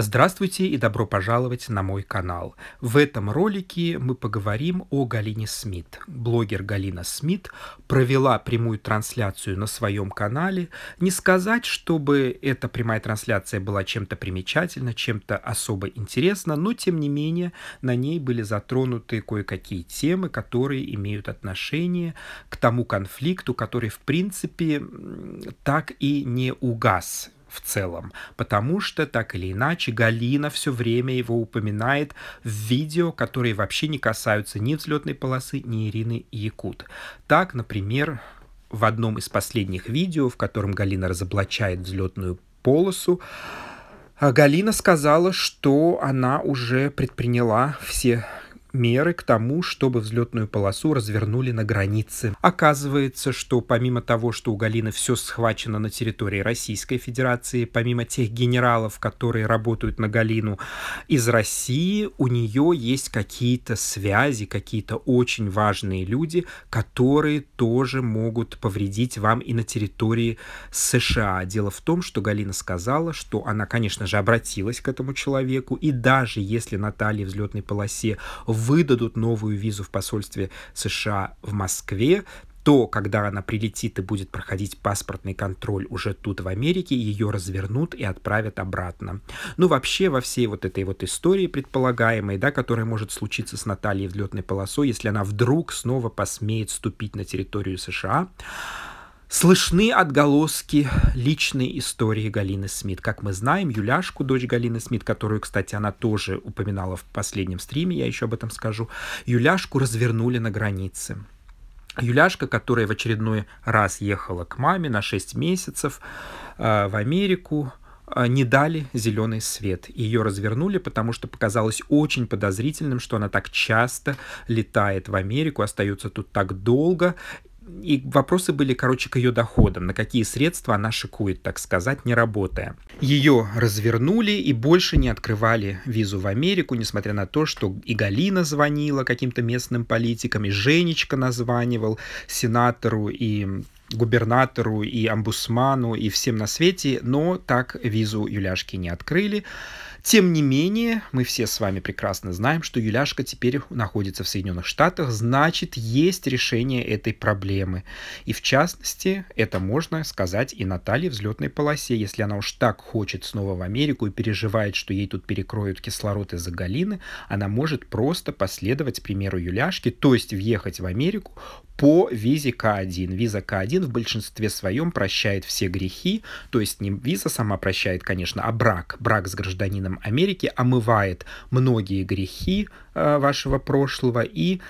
Здравствуйте и добро пожаловать на мой канал. В этом ролике мы поговорим о Галине Смит. Блогер Галина Смит провела прямую трансляцию на своем канале. Не сказать, чтобы эта прямая трансляция была чем-то примечательна, чем-то особо интересна, но тем не менее на ней были затронуты кое-какие темы, которые имеют отношение к тому конфликту, который в принципе так и не угас в целом, потому что так или иначе Галина все время его упоминает в видео, которые вообще не касаются ни взлетной полосы, ни Ирины Якут. Так, например, в одном из последних видео, в котором Галина разоблачает взлетную полосу, Галина сказала, что она уже предприняла все меры к тому, чтобы взлетную полосу развернули на границе. Оказывается, что помимо того, что у Галины все схвачено на территории Российской Федерации, помимо тех генералов, которые работают на Галину из России, у нее есть какие-то связи, какие-то очень важные люди, которые тоже могут повредить вам и на территории США. Дело в том, что Галина сказала, что она, конечно же, обратилась к этому человеку, и даже если Наталья в взлетной полосе в выдадут новую визу в посольстве США в Москве, то, когда она прилетит и будет проходить паспортный контроль уже тут, в Америке, ее развернут и отправят обратно. Ну, вообще, во всей вот этой вот истории предполагаемой, да, которая может случиться с Натальей в взлетной полосой, если она вдруг снова посмеет ступить на территорию США, Слышны отголоски личной истории Галины Смит. Как мы знаем, Юляшку, дочь Галины Смит, которую, кстати, она тоже упоминала в последнем стриме, я еще об этом скажу, Юляшку развернули на границе. Юляшка, которая в очередной раз ехала к маме на 6 месяцев э, в Америку, э, не дали зеленый свет. Ее развернули, потому что показалось очень подозрительным, что она так часто летает в Америку, остается тут так долго, и вопросы были, короче, к ее доходам, на какие средства она шикует, так сказать, не работая. Ее развернули и больше не открывали визу в Америку, несмотря на то, что и Галина звонила каким-то местным политикам, и Женечка названивал сенатору и губернатору и амбусману и всем на свете, но так визу Юляшки не открыли. Тем не менее, мы все с вами прекрасно знаем, что Юляшка теперь находится в Соединенных Штатах, значит, есть решение этой проблемы. И в частности, это можно сказать и Наталье в взлетной полосе, если она уж так хочет снова в Америку и переживает, что ей тут перекроют кислород из-за галины, она может просто последовать примеру Юляшки, то есть въехать в Америку по визе К1. Виза К1 в большинстве своем прощает все грехи, то есть не виза сама прощает, конечно, а брак. Брак с гражданином Америки омывает многие грехи э, вашего прошлого, и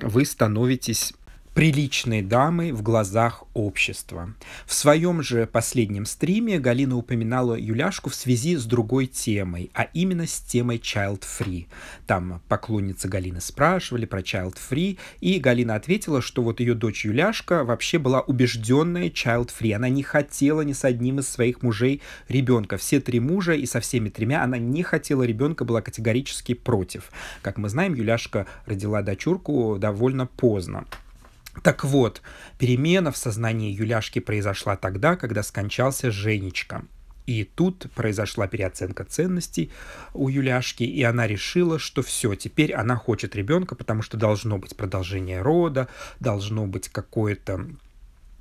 вы становитесь приличной дамы в глазах общества. В своем же последнем стриме Галина упоминала Юляшку в связи с другой темой, а именно с темой Child Free. Там поклонницы Галины спрашивали про Child Free, и Галина ответила, что вот ее дочь Юляшка вообще была убежденная Child Free. Она не хотела ни с одним из своих мужей ребенка. Все три мужа и со всеми тремя она не хотела ребенка, была категорически против. Как мы знаем, Юляшка родила дочурку довольно поздно. Так вот, перемена в сознании Юляшки произошла тогда, когда скончался Женечка. И тут произошла переоценка ценностей у Юляшки, и она решила, что все, теперь она хочет ребенка, потому что должно быть продолжение рода, должно быть какое-то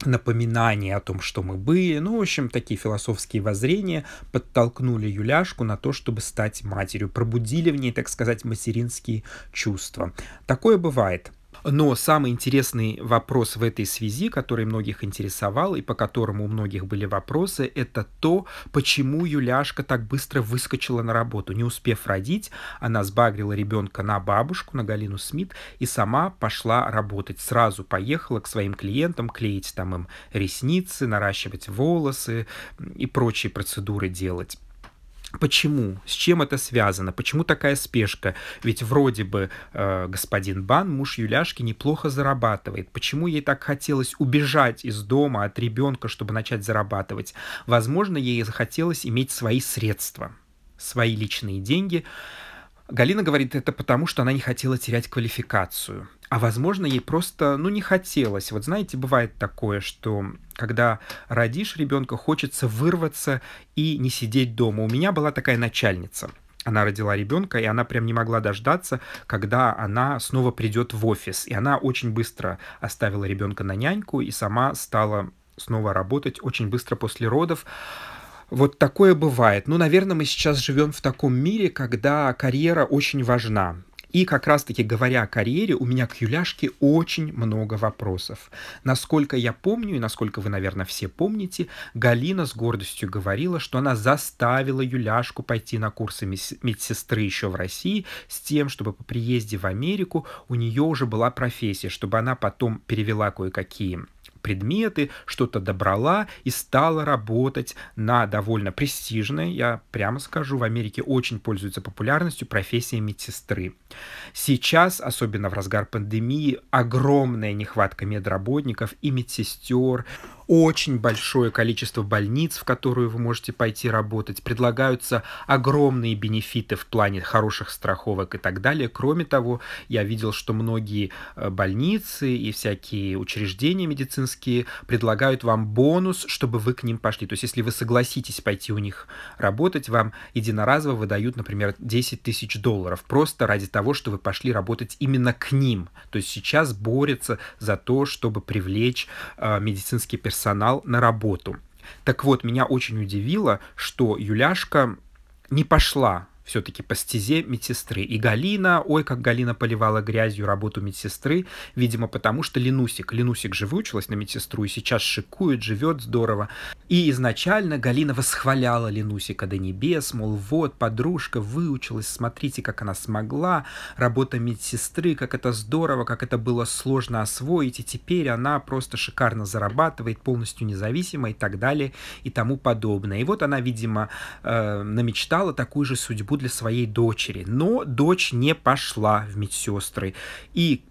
напоминание о том, что мы были. Ну, в общем, такие философские воззрения подтолкнули Юляшку на то, чтобы стать матерью, пробудили в ней, так сказать, материнские чувства. Такое бывает. Но самый интересный вопрос в этой связи, который многих интересовал и по которому у многих были вопросы, это то, почему Юляшка так быстро выскочила на работу. Не успев родить, она сбагрила ребенка на бабушку, на Галину Смит, и сама пошла работать. Сразу поехала к своим клиентам клеить там им ресницы, наращивать волосы и прочие процедуры делать. Почему? С чем это связано? Почему такая спешка? Ведь вроде бы э, господин Бан, муж Юляшки, неплохо зарабатывает. Почему ей так хотелось убежать из дома от ребенка, чтобы начать зарабатывать? Возможно, ей захотелось иметь свои средства, свои личные деньги, Галина говорит, это потому, что она не хотела терять квалификацию. А возможно, ей просто, ну, не хотелось. Вот знаете, бывает такое, что когда родишь ребенка, хочется вырваться и не сидеть дома. У меня была такая начальница. Она родила ребенка, и она прям не могла дождаться, когда она снова придет в офис. И она очень быстро оставила ребенка на няньку и сама стала снова работать очень быстро после родов. Вот такое бывает. Ну, наверное, мы сейчас живем в таком мире, когда карьера очень важна. И как раз-таки говоря о карьере, у меня к Юляшке очень много вопросов. Насколько я помню, и насколько вы, наверное, все помните, Галина с гордостью говорила, что она заставила Юляшку пойти на курсы медсестры еще в России с тем, чтобы по приезде в Америку у нее уже была профессия, чтобы она потом перевела кое-какие предметы, что-то добрала и стала работать на довольно престижной, я прямо скажу, в Америке очень пользуется популярностью профессия медсестры. Сейчас, особенно в разгар пандемии, огромная нехватка медработников и медсестер очень большое количество больниц, в которую вы можете пойти работать. Предлагаются огромные бенефиты в плане хороших страховок и так далее. Кроме того, я видел, что многие э, больницы и всякие учреждения медицинские предлагают вам бонус, чтобы вы к ним пошли. То есть, если вы согласитесь пойти у них работать, вам единоразово выдают, например, 10 тысяч долларов просто ради того, что вы пошли работать именно к ним. То есть сейчас борются за то, чтобы привлечь э, медицинский персонал персонал на работу. Так вот, меня очень удивило, что Юляшка не пошла все-таки по стезе медсестры. И Галина, ой, как Галина поливала грязью работу медсестры, видимо, потому что Ленусик, Ленусик же выучилась на медсестру и сейчас шикует, живет здорово. И изначально Галина восхваляла Ленусика до небес, мол, вот, подружка выучилась, смотрите, как она смогла, работа медсестры, как это здорово, как это было сложно освоить, и теперь она просто шикарно зарабатывает, полностью независимо и так далее и тому подобное. И вот она, видимо, э, намечтала такую же судьбу для своей дочери. Но дочь не пошла в медсестры. И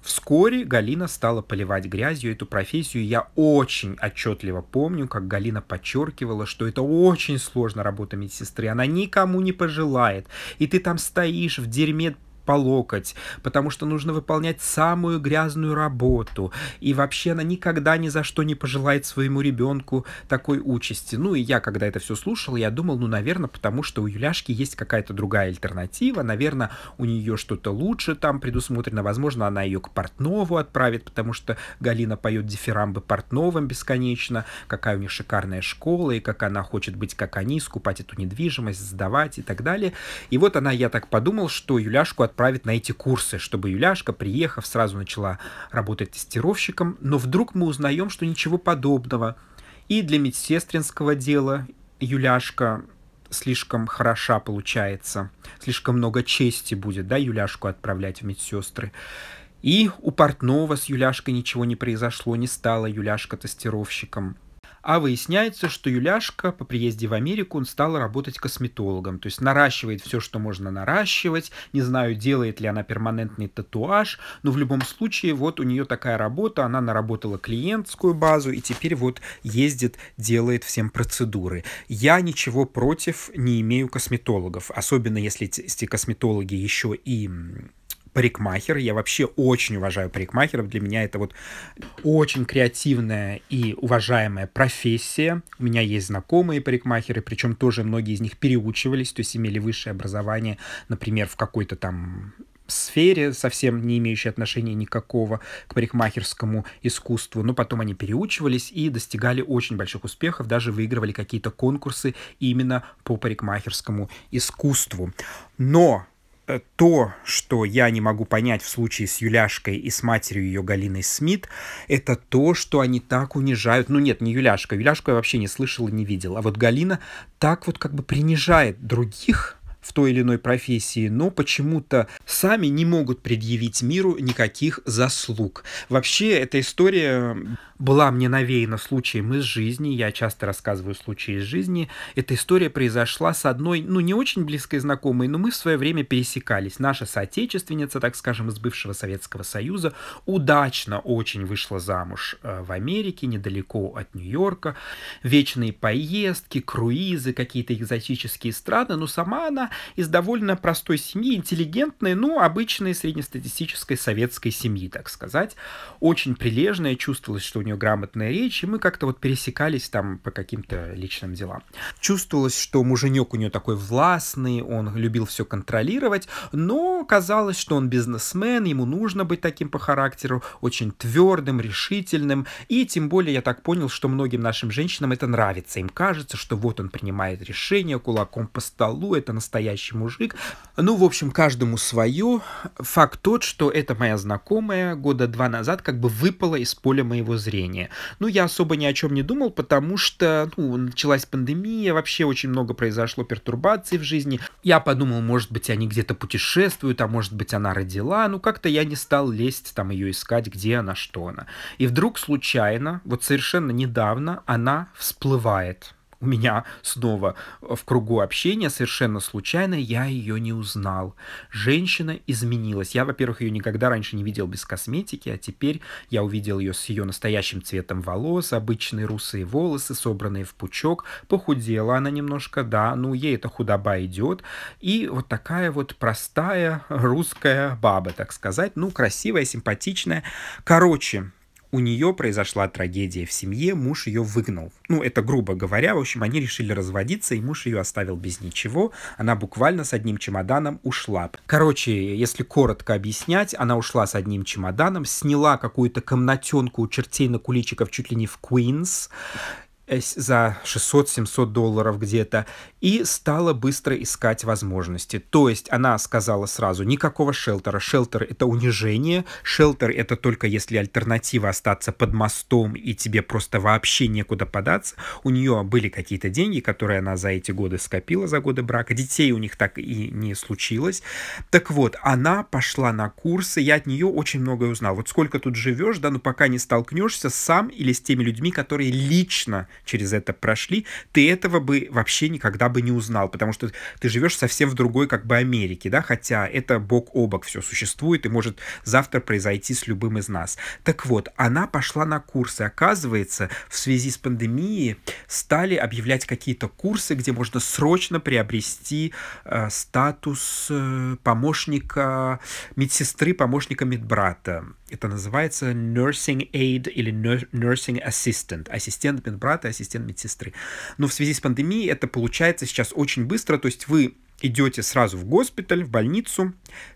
Вскоре Галина стала поливать грязью эту профессию. Я очень отчетливо помню, как Галина подчеркивала, что это очень сложно работа медсестры. Она никому не пожелает. И ты там стоишь в дерьме по локоть, потому что нужно выполнять самую грязную работу. И вообще она никогда ни за что не пожелает своему ребенку такой участи. Ну и я, когда это все слушал, я думал, ну, наверное, потому что у Юляшки есть какая-то другая альтернатива, наверное, у нее что-то лучше там предусмотрено, возможно, она ее к Портнову отправит, потому что Галина поет дифирамбы Портновым бесконечно, какая у них шикарная школа, и как она хочет быть как они, скупать эту недвижимость, сдавать и так далее. И вот она, я так подумал, что Юляшку от отправит на эти курсы, чтобы Юляшка, приехав, сразу начала работать тестировщиком, но вдруг мы узнаем, что ничего подобного. И для медсестринского дела Юляшка слишком хороша получается, слишком много чести будет, да, Юляшку отправлять в медсестры. И у портного с Юляшкой ничего не произошло, не стала Юляшка тестировщиком а выясняется, что Юляшка по приезде в Америку он стала работать косметологом, то есть наращивает все, что можно наращивать, не знаю, делает ли она перманентный татуаж, но в любом случае вот у нее такая работа, она наработала клиентскую базу и теперь вот ездит, делает всем процедуры. Я ничего против не имею косметологов, особенно если эти косметологи еще и парикмахер. Я вообще очень уважаю парикмахеров. Для меня это вот очень креативная и уважаемая профессия. У меня есть знакомые парикмахеры, причем тоже многие из них переучивались, то есть имели высшее образование, например, в какой-то там сфере, совсем не имеющей отношения никакого к парикмахерскому искусству, но потом они переучивались и достигали очень больших успехов, даже выигрывали какие-то конкурсы именно по парикмахерскому искусству. Но Э, то, что я не могу понять в случае с Юляшкой и с матерью ее Галиной Смит, это то, что они так унижают. Ну нет, не Юляшка. Юляшку я вообще не слышал и не видел. А вот Галина так вот как бы принижает других в той или иной профессии, но почему-то сами не могут предъявить миру никаких заслуг. Вообще эта история была мне навеяна случаем из жизни, я часто рассказываю случаи из жизни. Эта история произошла с одной, ну, не очень близкой знакомой, но мы в свое время пересекались. Наша соотечественница, так скажем, из бывшего Советского Союза, удачно очень вышла замуж э, в Америке, недалеко от Нью-Йорка. Вечные поездки, круизы, какие-то экзотические страны, но сама она из довольно простой семьи, интеллигентной, ну, обычной среднестатистической советской семьи, так сказать. Очень прилежная, чувствовалось, что у нее грамотная речь, и мы как-то вот пересекались там по каким-то личным делам. Чувствовалось, что муженек у нее такой властный, он любил все контролировать, но казалось, что он бизнесмен, ему нужно быть таким по характеру, очень твердым, решительным, и тем более я так понял, что многим нашим женщинам это нравится, им кажется, что вот он принимает решение кулаком по столу, это настоящий мужик. Ну, в общем, каждому свое. Факт тот, что это моя знакомая года два назад как бы выпала из поля моего зрения настроение. Ну, я особо ни о чем не думал, потому что, ну, началась пандемия, вообще очень много произошло пертурбаций в жизни. Я подумал, может быть, они где-то путешествуют, а может быть, она родила. Ну, как-то я не стал лезть там ее искать, где она, что она. И вдруг случайно, вот совершенно недавно, она всплывает у меня снова в кругу общения совершенно случайно я ее не узнал. Женщина изменилась. Я, во-первых, ее никогда раньше не видел без косметики, а теперь я увидел ее с ее настоящим цветом волос, обычные русые волосы, собранные в пучок. Похудела она немножко, да, ну ей эта худоба идет. И вот такая вот простая русская баба, так сказать. Ну, красивая, симпатичная. Короче, у нее произошла трагедия в семье, муж ее выгнал. Ну, это грубо говоря, в общем, они решили разводиться, и муж ее оставил без ничего. Она буквально с одним чемоданом ушла. Короче, если коротко объяснять, она ушла с одним чемоданом, сняла какую-то комнатенку у чертей на куличиков чуть ли не в Куинс, Э, за 600-700 долларов где-то и стала быстро искать возможности. То есть она сказала сразу, никакого шелтера. Шелтер — это унижение, шелтер — это только если альтернатива остаться под мостом и тебе просто вообще некуда податься. У нее были какие-то деньги, которые она за эти годы скопила, за годы брака. Детей у них так и не случилось. Так вот, она пошла на курсы, я от нее очень многое узнал. Вот сколько тут живешь, да, но ну пока не столкнешься сам или с теми людьми, которые лично через это прошли, ты этого бы вообще никогда бы не узнал, потому что ты живешь совсем в другой как бы Америке, да, хотя это бок о бок все существует и может завтра произойти с любым из нас. Так вот, она пошла на курсы. Оказывается, в связи с пандемией стали объявлять какие-то курсы, где можно срочно приобрести э, статус э, помощника медсестры, помощника медбрата. Это называется nursing aid или nursing assistant, ассистент медбрата, ассистент медсестры. Но в связи с пандемией это получается сейчас очень быстро, то есть вы идете сразу в госпиталь, в больницу,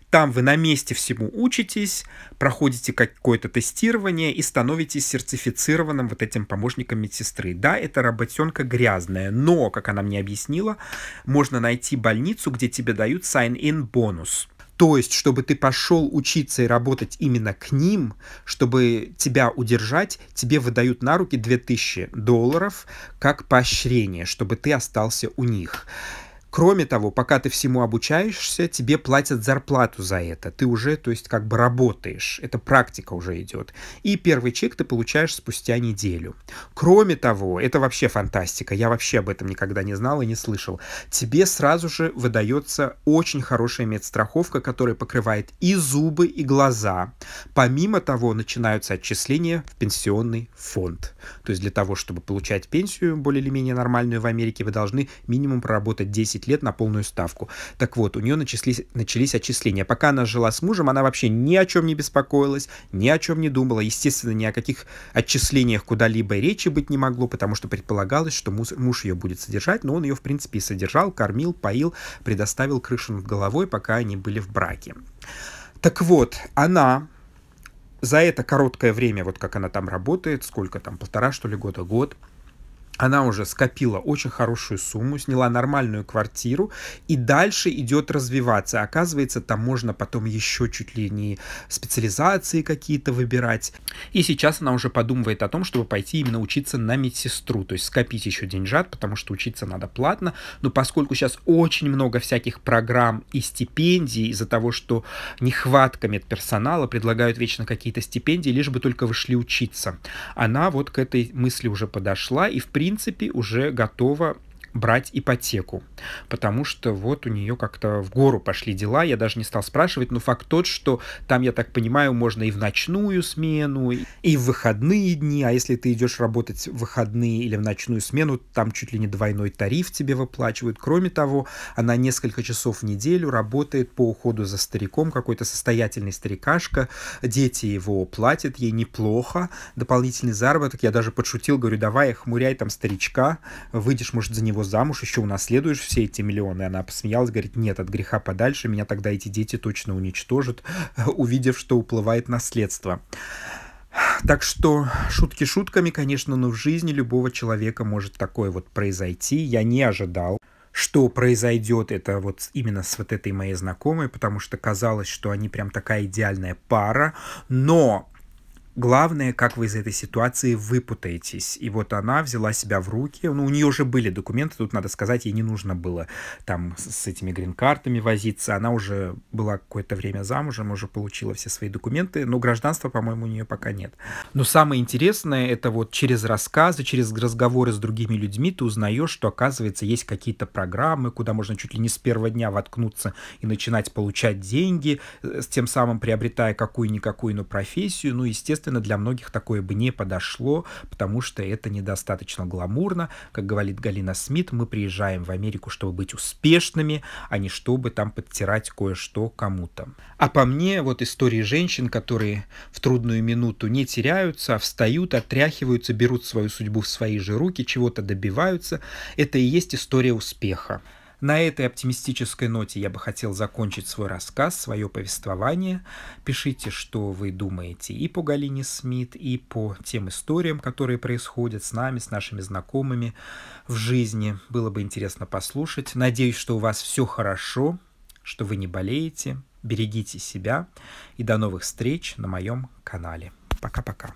там вы на месте всему учитесь, проходите какое-то тестирование и становитесь сертифицированным вот этим помощником медсестры. Да, это работенка грязная, но, как она мне объяснила, можно найти больницу, где тебе дают sign-in бонус – то есть, чтобы ты пошел учиться и работать именно к ним, чтобы тебя удержать, тебе выдают на руки 2000 долларов как поощрение, чтобы ты остался у них. Кроме того, пока ты всему обучаешься, тебе платят зарплату за это. Ты уже, то есть, как бы работаешь. Это практика уже идет. И первый чек ты получаешь спустя неделю. Кроме того, это вообще фантастика. Я вообще об этом никогда не знал и не слышал. Тебе сразу же выдается очень хорошая медстраховка, которая покрывает и зубы, и глаза. Помимо того, начинаются отчисления в пенсионный фонд. То есть для того, чтобы получать пенсию более или менее нормальную в Америке, вы должны минимум проработать 10 10 лет на полную ставку. Так вот, у нее начались, начались отчисления. Пока она жила с мужем, она вообще ни о чем не беспокоилась, ни о чем не думала. Естественно, ни о каких отчислениях куда-либо речи быть не могло, потому что предполагалось, что муж, муж ее будет содержать, но он ее, в принципе, и содержал, кормил, поил, предоставил крышу над головой, пока они были в браке. Так вот, она за это короткое время, вот как она там работает, сколько там, полтора, что ли, года, год, год она уже скопила очень хорошую сумму, сняла нормальную квартиру и дальше идет развиваться. Оказывается, там можно потом еще чуть ли не специализации какие-то выбирать. И сейчас она уже подумывает о том, чтобы пойти именно учиться на медсестру, то есть скопить еще деньжат, потому что учиться надо платно. Но поскольку сейчас очень много всяких программ и стипендий из-за того, что нехватка медперсонала, предлагают вечно какие-то стипендии, лишь бы только вышли учиться. Она вот к этой мысли уже подошла и в принципе принципе, уже готова брать ипотеку, потому что вот у нее как-то в гору пошли дела, я даже не стал спрашивать, но факт тот, что там, я так понимаю, можно и в ночную смену, и в выходные дни, а если ты идешь работать в выходные или в ночную смену, там чуть ли не двойной тариф тебе выплачивают. Кроме того, она несколько часов в неделю работает по уходу за стариком, какой-то состоятельный старикашка, дети его платят, ей неплохо, дополнительный заработок, я даже подшутил, говорю, давай хмуряй там старичка, выйдешь, может, за него замуж, еще унаследуешь все эти миллионы. Она посмеялась, говорит, нет, от греха подальше, меня тогда эти дети точно уничтожат, увидев, что уплывает наследство. Так что шутки шутками, конечно, но в жизни любого человека может такое вот произойти. Я не ожидал, что произойдет это вот именно с вот этой моей знакомой, потому что казалось, что они прям такая идеальная пара. Но Главное, как вы из этой ситуации выпутаетесь. И вот она взяла себя в руки. Ну, у нее уже были документы, тут надо сказать, ей не нужно было там с этими грин-картами возиться. Она уже была какое-то время замужем, уже получила все свои документы, но гражданства, по-моему, у нее пока нет. Но самое интересное, это вот через рассказы, через разговоры с другими людьми ты узнаешь, что, оказывается, есть какие-то программы, куда можно чуть ли не с первого дня воткнуться и начинать получать деньги, э, с тем самым приобретая какую-никакую, но профессию. Ну, естественно, Естественно, для многих такое бы не подошло, потому что это недостаточно гламурно. Как говорит Галина Смит, мы приезжаем в Америку, чтобы быть успешными, а не чтобы там подтирать кое-что кому-то. А по мне, вот истории женщин, которые в трудную минуту не теряются, а встают, отряхиваются, берут свою судьбу в свои же руки, чего-то добиваются, это и есть история успеха. На этой оптимистической ноте я бы хотел закончить свой рассказ, свое повествование. Пишите, что вы думаете и по Галине Смит, и по тем историям, которые происходят с нами, с нашими знакомыми в жизни. Было бы интересно послушать. Надеюсь, что у вас все хорошо, что вы не болеете. Берегите себя и до новых встреч на моем канале. Пока-пока.